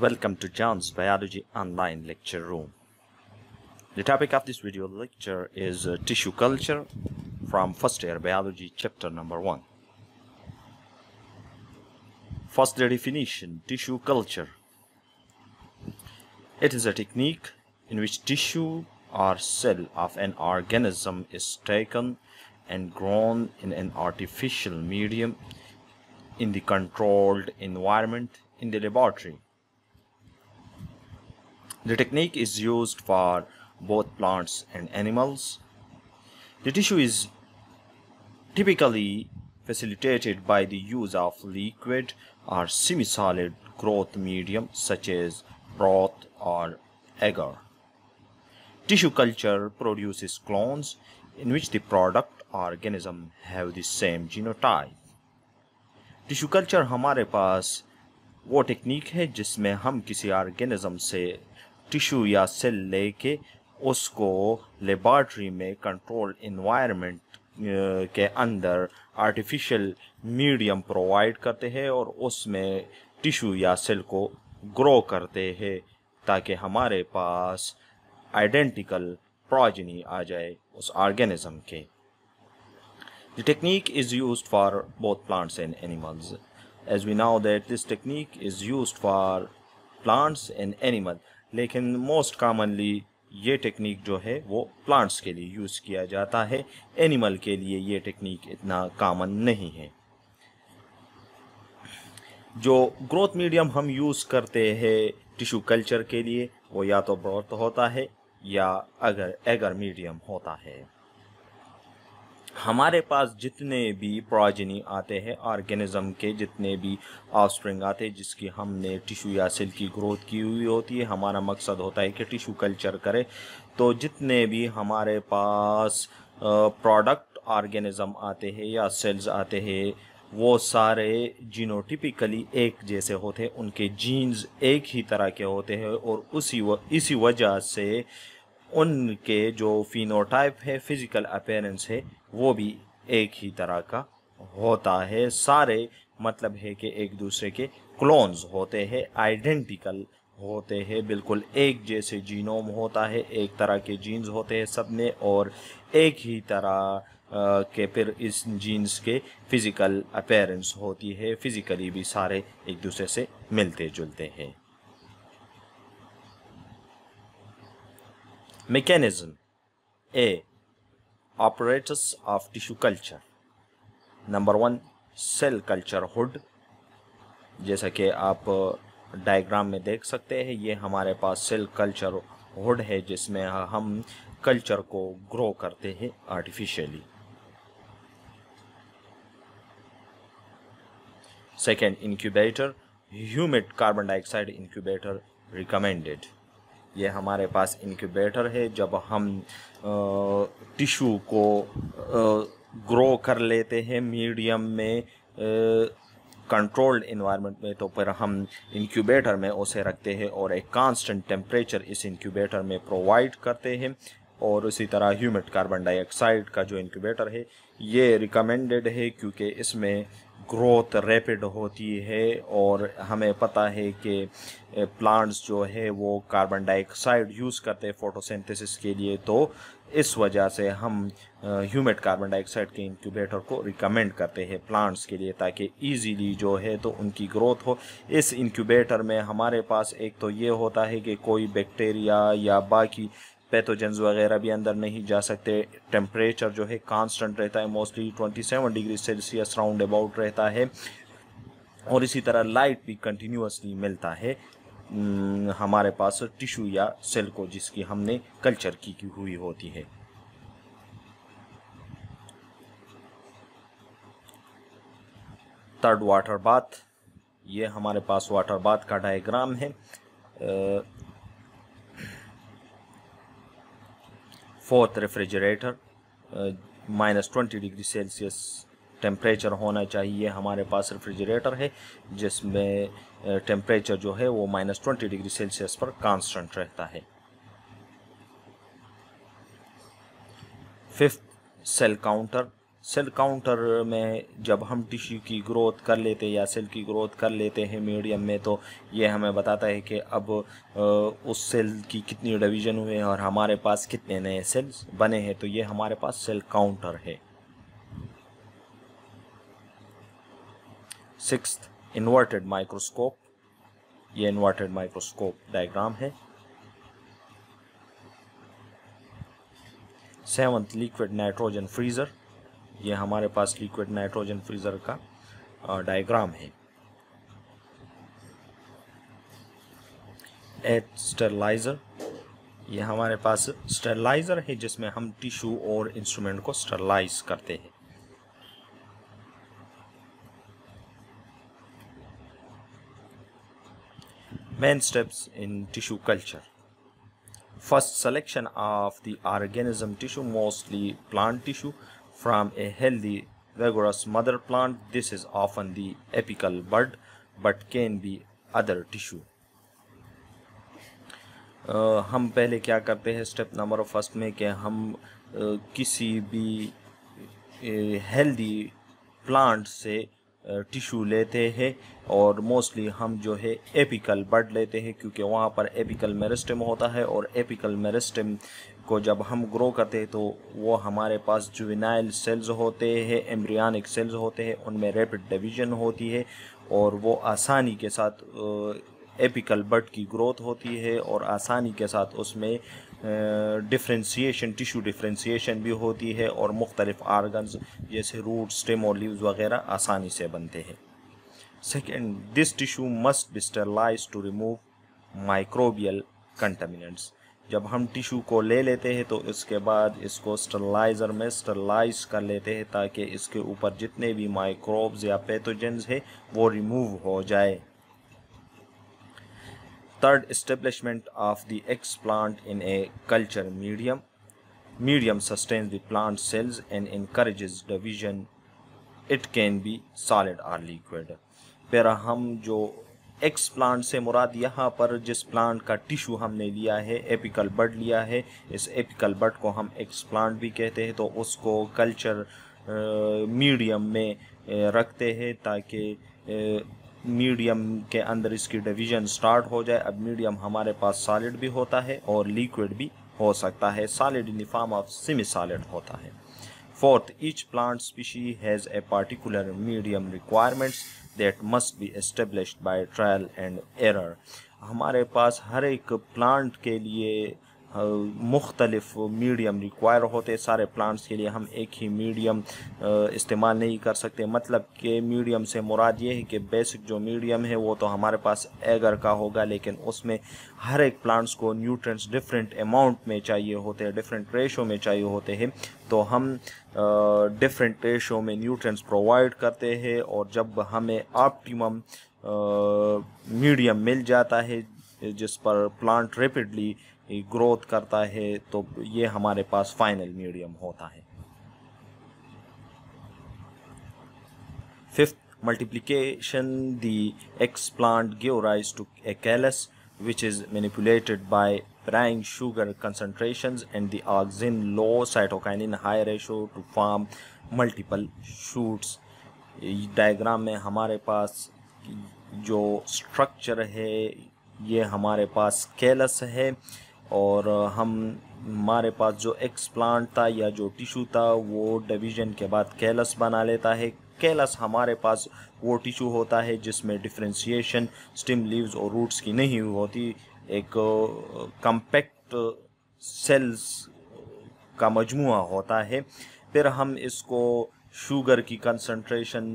Welcome to John's Biology Online Lecture Room. The topic of this video lecture is uh, tissue culture from first year biology chapter number 1. First the definition tissue culture. It is a technique in which tissue or cell of an organism is taken and grown in an artificial medium in the controlled environment in the laboratory the technique is used for both plants and animals. The tissue is typically facilitated by the use of liquid or semi-solid growth medium such as broth or agar. Tissue culture produces clones in which the product organism have the same genotype. Tissue culture हमारे पास वो technique है जिसमें हम किसी organism से tissue या cell लेके उसको लेबॉर्ट्री में कंट्रोल इन्वायरमेंट के अंदर आर्टिफिशियल मीडियम प्रोवाइड करते हैं और उसमें टिश्यू या सेल को ग्रो करते हैं ताकि हमारे पास आइडेंटिकल प्रोजनी आ जाए उस ऑर्गेनिज्म के the technique is use for both plants and animals as we now that this technique is use for plants and animals लेकिन मोस्ट कामनली ये टेक्निक जो है वो प्लांट्स के लिए यूज़ किया जाता है एनिमल के लिए ये टेक्निक इतना कामन नहीं है जो ग्रोथ मीडियम हम यूज़ करते हैं टिश्यू कल्चर के लिए वो या तो ब्रोथ होता है या अगर एगर मीडियम होता है हमारे पास जितने भी प्रोजनी आते हैं ऑर्गेनिज़म के जितने भी ऑफस्प्रिंग आते हैं जिसकी हमने टिशू या सेल की ग्रोथ की हुई होती है हमारा मकसद होता है कि टिशू कल्चर करें तो जितने भी हमारे पास प्रोडक्ट ऑर्गेनिज़म आते हैं या सेल्स आते हैं वो सारे जीनोटिपिकली एक जैसे होते हैं उनके जीन्स एक ही तरह के होते हैं और उसी व इसी वजह से उनके जो फिनोटाइप है फिजिकल अपेयरेंस है वो भी एक ही तरह का होता है सारे मतलब है कि एक दूसरे के क्लोन्स होते हैं आइडेंटिकल होते हैं बिल्कुल एक जैसे जीनोम होता है एक तरह के जीन्स होते हैं सब में और एक ही तरह के फिर इस जीन्स के फिज़िकल अपेयरेंस होती है फिज़िकली भी सारे एक दूसरे से मिलते जुलते हैं Mechanism A. operators of tissue culture number one cell culture hood जैसा कि आप डायग्राम uh, में देख सकते हैं ये हमारे पास सेल कल्चर हुड है जिसमें हम कल्चर को ग्रो करते हैं artificially second incubator humid carbon dioxide incubator recommended ये हमारे पास इनक्यूबेटर है जब हम टिशू को ग्रो कर लेते हैं मीडियम में कंट्रोल्ड इन्वायरमेंट में तो फिर हम इनक्यूबेटर में उसे रखते हैं और एक कांस्टेंट टेम्परेचर इस इंक्यूबेटर में प्रोवाइड करते हैं और उसी तरह ह्यूमिड कार्बन डाइऑक्साइड का जो इनक्यूबेटर है ये रिकमेंडेड है क्योंकि इसमें ग्रोथ रैपिड होती है और हमें पता है कि प्लांट्स जो है वो कार्बन डाइऑक्साइड यूज़ करते हैं फोटोसिंथेसिस के लिए तो इस वजह से हम ह्यूमिड कार्बन डाइऑक्साइड के इंक्यूबेटर को रिकमेंड करते हैं प्लांट्स के लिए ताकि इजीली जो है तो उनकी ग्रोथ हो इस इंक्यूबेटर में हमारे पास एक तो ये होता है कि कोई बैक्टीरिया या बाकी पैथोजेंस तो वगैरह भी अंदर नहीं जा सकते टेम्परेचर जो है कांस्टेंट रहता है mostly 27 degree Celsius round about रहता है और इसी तरह लाइट भी कंटिन्यूसली मिलता है हम्म, हमारे पास टिश्यू या सेल को जिसकी हमने कल्चर की हुई होती है थर्ड वाटर बाथ ये हमारे पास वाटर बाथ का डायग्राम है fourth refrigerator minus twenty degree Celsius temperature होना चाहिए हमारे पास रेफ्रिजरेटर है जिसमें टेम्परेचर जो है वो माइनस ट्वेंटी डिग्री सेल्सियस पर कांस्टेंट रहता है fifth cell counter cell counter में जब हम टिश्यू की ग्रोथ कर लेते हैं या सेल की ग्रोथ कर लेते हैं मीडियम में तो ये हमें बताता है कि अब उस सेल की कितनी डिवीजन हुए हैं और हमारे पास कितने नए सेल्स बने हैं तो ये हमारे पास सेल काउंटर है सिक्स इन्वर्टेड माइक्रोस्कोप ये इन्वर्टेड माइक्रोस्कोप डायग्राम है सेवन्थ लिक्विड नाइट्रोजन फ्रीज़र ये हमारे पास लिक्विड नाइट्रोजन फ्रीज़र का डायग्राम है एट स्टरलाइज़र ये हमारे पास स्टरलाइज़र है जिसमें हम टिश्यू और इंस्ट्रूमेंट को स्टरलाइज करते हैं main steps in tissue culture first selection of the organism tissue mostly plant tissue from a healthy vigorous mother plant. This is often the apical bud but can be other tissue. Uh, हम पहले क्या करते हैं step number first में कि हम uh, किसी भी हेल्दी uh, प्लांट से टिश्यू लेते हैं और मोस्टली हम जो है एपिकल बर्ड लेते हैं क्योंकि वहाँ पर एपिकल मेरिस्टम होता है और एपिकल मेरिस्टम को जब हम ग्रो करते हैं तो वो हमारे पास जुविनाइल सेल्स होते हैं एम्ब्रियानिक सेल्स होते हैं उनमें रैपिड डिवीजन होती है और वो आसानी के साथ एपिकल बर्ड की ग्रोथ होती है और आसानी के साथ उसमें डिफ्रेंसीशन टिशू डिफ्रेंसीशन भी होती है और मुख्तलिफ आर्गन जैसे रूट स्टेम और लीव्स वगैरह आसानी से बनते हैं second this tissue must desterilise sterilise to remove microbial contaminants जब हम टिशू को ले लेते हैं तो इसके बाद इसको स्टरलाइज़र में स्टरलाइज कर लेते हैं ताकि इसके ऊपर जितने भी माइक्रोब्स या पैथोजेंस है वो रिमूव हो जाए third establishment of the X plant in a culture medium medium sustains the plant cells and encourages division it can be solid or liquid पर हम जो एक्स प्लांट से मुराद यहाँ पर जिस प्लांट का टिश्यू हमने लिया है एपिकल बर्ड लिया है इस एपिकल बर्ड को हम एक्स प्लांट भी कहते हैं तो उसको कल्चर मीडियम में रखते हैं ताकि मीडियम के अंदर इसकी डिवीजन स्टार्ट हो जाए अब मीडियम हमारे पास सॉलिड भी होता है और लिक्विड भी हो सकता है solid in form of semi solid होता है fourth each plant species has a particular medium requirements that must be established by trial and error हमारे पास हर एक प्लांट के लिए मुख्तलफ मीडियम रिक्वायर होते सारे प्लांट्स के लिए हम एक ही मीडियम इस्तेमाल नहीं कर सकते मतलब कि मीडियम से मुराद ये है कि बेसिक जो मीडियम है वो तो हमारे पास एगर का होगा लेकिन उसमें हर एक प्लांट्स को न्यूट्रेंट्स डिफरेंट अमाउंट में चाहिए होते हैं डिफरेंट रेशो में चाहिए होते हैं तो हम डिफरेंट रेशो में न्यूट्रेंस प्रोवाइड करते हैं और जब हमें ऑप्टिमम मीडियम मिल जाता है जिस पर प्लांट रेपिडली ग्रोथ करता है तो ये हमारे पास फाइनल मीडियम होता है fifth multiplication the explant give rise to a callus which is manipulated by varying sugar concentration and the auxin low cytokinin high ratio to form multiple shoots diagram में हमारे पास जो structure है ये हमारे पास callus है और हम हमारे पास जो एक्स प्लांट था या जो टिशू था वो डिवीजन के बाद कैलस बना लेता है कैलस हमारे पास वो टिशू होता है जिसमें डिफ्रेंसीशन स्टिम लीव्स और रूट्स की नहीं होती एक कंपैक्ट सेल्स का मजमू होता है फिर हम इसको शुगर की कंसनट्रेशन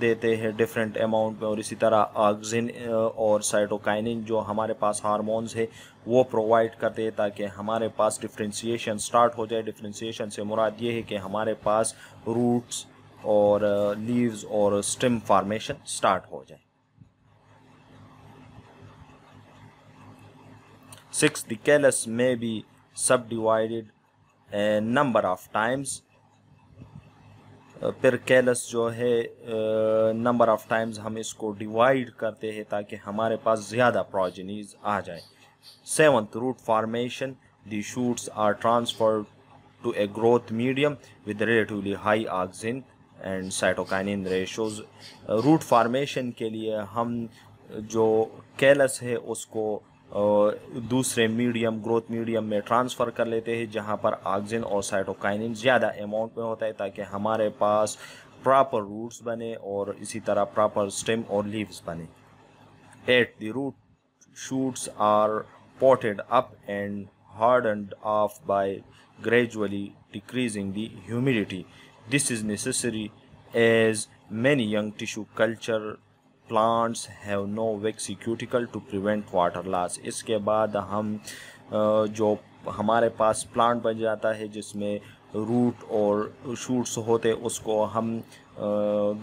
देते हैं डिफरेंट अमाउंट में और इसी तरह ऑक्सिन और साइटोकाइनिन जो हमारे पास हारमोनस है वो प्रोवाइड करते हैं ताकि हमारे पास डिफ्रेंसीशन स्टार्ट हो जाए डिफ्रेंसीशन से मुराद ये है कि हमारे पास रूट्स और लीव्स और स्टिम फार्मेशन स्टार्ट हो जाए six callus may be subdivided number of times callus जो है नंबर ऑफ टाइम्स हम इसको डिवाइड करते हैं ताकि हमारे पास ज़्यादा प्रोजनीज आ जाए seven root formation the shoots are transfer to a growth medium with relatively high oxygen and cytokinin ratios root formation के लिए हम जो कैलस है उसको दूसरे मीडियम ग्रोथ मीडियम में ट्रांसफ़र कर लेते हैं जहाँ पर ऑक्सीजन और साइटोकाइनिन ज़्यादा अमाउंट में होता है ताकि हमारे पास प्रॉपर रूट्स बने और इसी तरह प्रॉपर स्टेम और लीव्स बने eight the root shoots are up and hard and off by gradually decreasing the humidity this is necessary as many young tissue culture plants have no waxy to prevent water loss इसके बाद हम जो हमारे पास plant बन जाता है जिसमें root और शूट्स होते उसको हम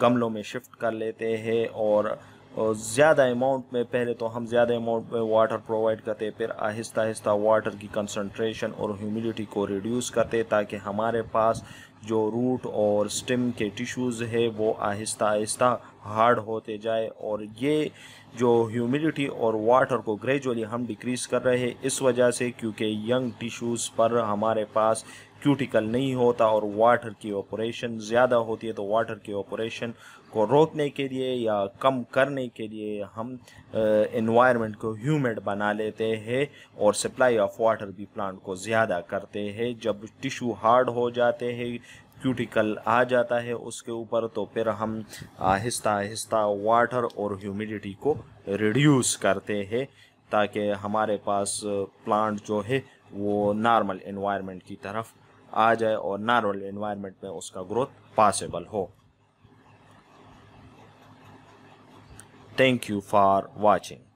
गमलों में शिफ्ट कर लेते हैं और ज़्यादा अमाउंट में पहले तो हम ज़्यादा अमाउंट में वाटर प्रोवाइड करते फिर आहिस्ता आहिस्ता वाटर की कंसनट्रेशन और ह्यूमिडिटी को रिड्यूस करते ताकि हमारे पास जो रूट और स्टेम के टिश्यूज़ है वो आहिस्ता आहिस्ता हार्ड होते जाए और ये जो ह्यूमिडिटी और वाटर को ग्रेजुअली हम डिक्रीज़ कर रहे हैं इस वजह से क्योंकि यंग टिश्यूज़ पर हमारे पास क्यूटिकल नहीं होता और वाटर की ऑपरेशन ज़्यादा होती है तो वाटर की ऑपरेशन को रोकने के लिए या कम करने के लिए हम इन्वायरमेंट को ह्यूमिड बना लेते हैं और सप्लाई ऑफ वाटर भी प्लांट को ज़्यादा करते हैं जब टिशू हार्ड हो जाते हैं क्यूटिकल आ जाता है उसके ऊपर तो फिर हम आहिस्ता आहिस्ता वाटर और ह्यूमिडिटी को रिड्यूस करते हैं ताकि हमारे पास प्लांट जो है वो नॉर्मल इन्वायरमेंट की तरफ आ जाए और नॉर्मल इन्वायरमेंट में उसका ग्रोथ पॉसिबल हो थैंक यू फॉर वॉचिंग